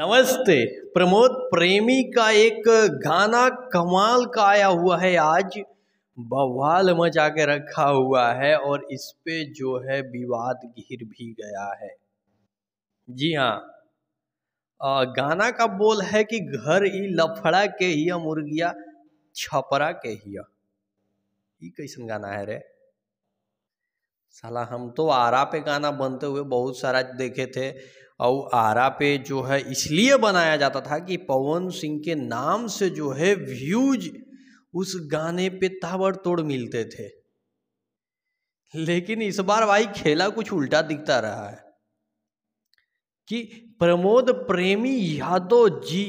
नमस्ते प्रमोद प्रेमी का एक गाना कमाल का आया हुआ है आज बवाल मचा के रखा हुआ है और इस पे जो है विवाद घिर भी गया है जी हाँ गाना का बोल है कि घर ही लफड़ा के ही मुर्गिया छपरा के ही कैसन गाना है रे साला हम तो आरा पे गाना बनते हुए बहुत सारा देखे थे और आरा पे जो है इसलिए बनाया जाता था कि पवन सिंह के नाम से जो है व्यूज उस गाने पे ताबड़तोड़ मिलते थे लेकिन इस बार भाई खेला कुछ उल्टा दिखता रहा है कि प्रमोद प्रेमी यादव जी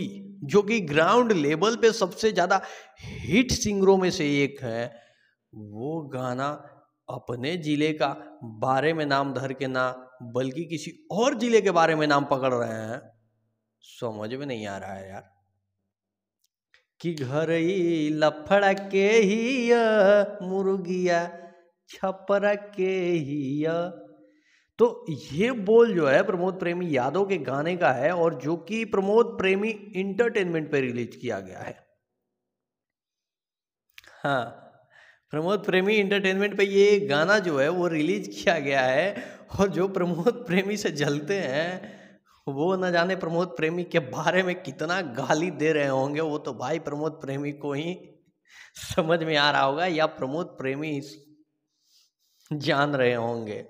जो कि ग्राउंड लेवल पे सबसे ज़्यादा हिट सिंगरों में से एक है वो गाना अपने ज़िले का बारे में नाम धर के ना बल्कि किसी और ज़िले के बारे में नाम पकड़ रहे हैं समझ में नहीं आ रहा है यार कि घर ही लफड़ा के ही मुर्गिया छपर के ही तो ये बोल जो है प्रमोद प्रेमी यादव के गाने का है और जो कि प्रमोद प्रेमी इंटरटेनमेंट पर रिलीज किया गया है हाँ प्रमोद प्रेमी इंटरटेनमेंट पे ये गाना जो है वो रिलीज किया गया है और जो प्रमोद प्रेमी से जलते हैं वो न जाने प्रमोद प्रेमी के बारे में कितना गाली दे रहे होंगे वो तो भाई प्रमोद प्रेमी को ही समझ में आ रहा होगा या प्रमोद प्रेमी जान रहे होंगे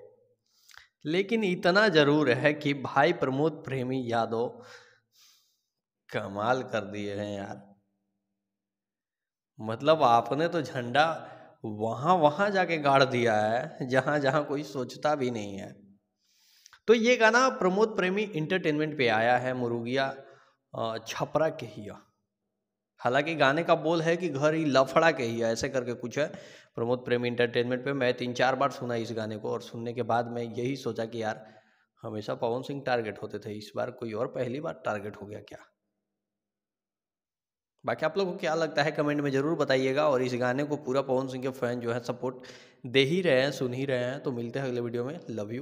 लेकिन इतना जरूर है कि भाई प्रमोद प्रेमी यादव कमाल कर दिए हैं यार मतलब आपने तो झंडा वहाँ वहाँ जाके गाड़ दिया है जहाँ जहाँ कोई सोचता भी नहीं है तो ये गाना प्रमोद प्रेमी इंटरटेनमेंट पे आया है मुरुगिया छपरा के ही हालांकि गाने का बोल है कि घर ही लफड़ा के ही ऐसे करके कुछ है प्रमोद प्रेमी इंटरटेनमेंट पे मैं तीन चार बार सुना इस गाने को और सुनने के बाद मैं यही सोचा कि यार हमेशा पवन सिंह टारगेट होते थे इस बार कोई और पहली बार टारगेट हो गया क्या बाकी आप लोगों को क्या लगता है कमेंट में ज़रूर बताइएगा और इस गाने को पूरा पवन सिंह के फैन जो है सपोर्ट दे ही रहे हैं सुन ही रहे हैं तो मिलते हैं अगले वीडियो में लव यू